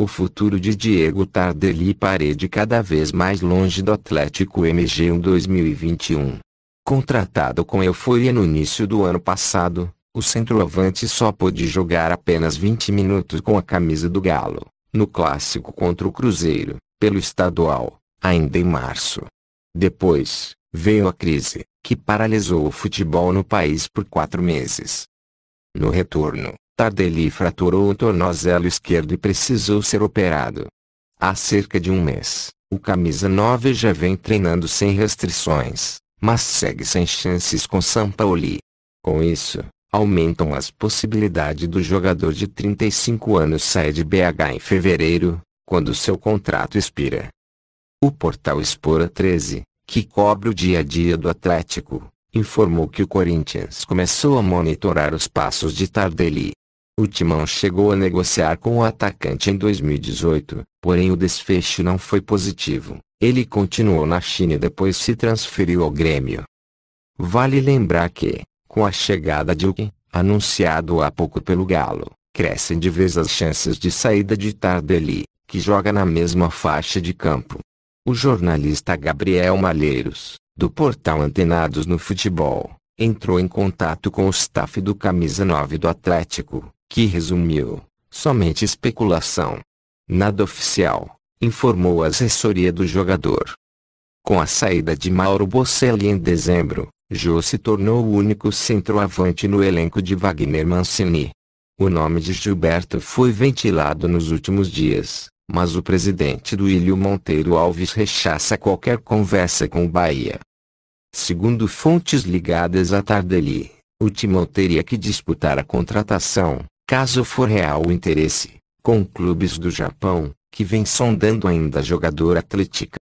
O futuro de Diego Tardelli parede cada vez mais longe do Atlético MG 1 2021. Contratado com euforia no início do ano passado, o centroavante só pôde jogar apenas 20 minutos com a camisa do Galo, no clássico contra o Cruzeiro, pelo estadual, ainda em março. Depois, veio a crise, que paralisou o futebol no país por quatro meses. No retorno, Tardelli fraturou o tornozelo esquerdo e precisou ser operado. Há cerca de um mês, o camisa 9 já vem treinando sem restrições, mas segue sem chances com Sampaoli. Com isso, aumentam as possibilidades do jogador de 35 anos sair de BH em fevereiro, quando seu contrato expira. O portal Espora 13, que cobre o dia a dia do Atlético, informou que o Corinthians começou a monitorar os passos de Tardelli. O Timão chegou a negociar com o atacante em 2018, porém o desfecho não foi positivo. Ele continuou na China e depois se transferiu ao Grêmio. Vale lembrar que, com a chegada de Uki, anunciado há pouco pelo Galo, crescem de vez as chances de saída de Tardelli, que joga na mesma faixa de campo. O jornalista Gabriel Malheiros, do portal Antenados no Futebol, entrou em contato com o staff do Camisa 9 do Atlético, que resumiu, somente especulação. Nada oficial, informou a assessoria do jogador. Com a saída de Mauro Bocelli em dezembro, Jô se tornou o único centroavante no elenco de Wagner Mancini. O nome de Gilberto foi ventilado nos últimos dias, mas o presidente do Ilho Monteiro Alves rechaça qualquer conversa com o Bahia. Segundo fontes ligadas à Tardelli, o Timão teria que disputar a contratação, caso for real o interesse, com clubes do Japão, que vem sondando ainda jogador Atlético. atlética.